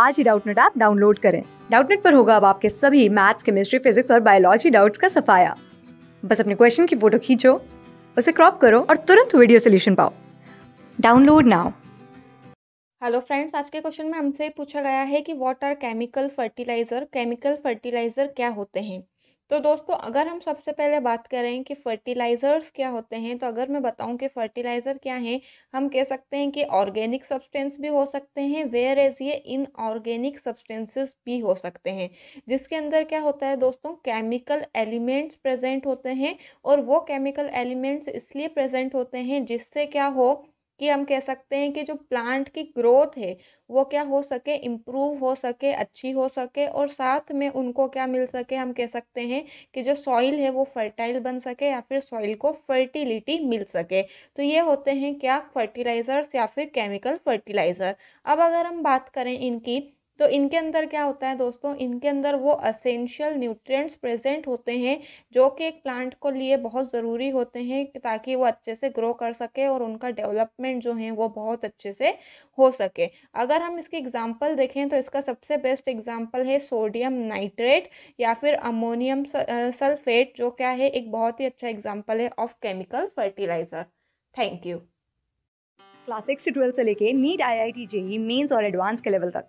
आज ही Doubtnut app download करें डाउटनेट पर होगा अब आपके सभी मैथ्स केमिस्ट्री फिजिक्स और बायोलॉजी डाउट्स का सफाया बस अपने क्वेश्चन की फोटो खींचो उसे क्रॉप करो और तुरंत वीडियो सोल्यूशन पाओ डाउनलोड नाउ हेलो फ्रेंड्स आज के क्वेश्चन में हमसे पूछा गया है कि what are chemical fertiliser chemical fertiliser क्या होते हैं तो दोस्तों अगर हम सबसे पहले बात करें कि फर्टिलाइज़र्स क्या होते हैं तो अगर मैं बताऊं कि फर्टिलाइज़र क्या हैं हम कह सकते हैं कि ऑर्गेनिक सब्सटेंस भी हो सकते हैं वेयर एज ये इनऑर्गेनिक सब्सटेंसेस भी हो सकते हैं जिसके अंदर क्या होता है दोस्तों केमिकल एलिमेंट्स प्रेजेंट होते हैं और वो केमिकल एलिमेंट्स इसलिए प्रेजेंट होते हैं जिससे क्या हो कि हम कह सकते हैं कि जो प्लांट की ग्रोथ है वो क्या हो सके इम्प्रूव हो सके अच्छी हो सके और साथ में उनको क्या मिल सके हम कह सकते हैं कि जो सॉइल है वो फर्टाइल बन सके या फिर सॉइल को फर्टिलिटी मिल सके तो ये होते हैं क्या फर्टिलाइज़र्स या फिर केमिकल फर्टिलाइज़र अब अगर हम बात करें इनकी तो इनके अंदर क्या होता है दोस्तों इनके अंदर वो असेंशियल न्यूट्रिएंट्स प्रेजेंट होते हैं जो कि एक प्लांट को लिए बहुत ज़रूरी होते हैं ताकि वो अच्छे से ग्रो कर सके और उनका डेवलपमेंट जो है वो बहुत अच्छे से हो सके अगर हम इसकी एग्जाम्पल देखें तो इसका सबसे बेस्ट एग्जाम्पल है सोडियम नाइट्रेट या फिर अमोनियम सल्फेट जो क्या है एक बहुत ही अच्छा एग्जाम्पल है of chemical fertiliser thank you class six से लेके NEET I I T JEE mains और एडवांस के लेवल तक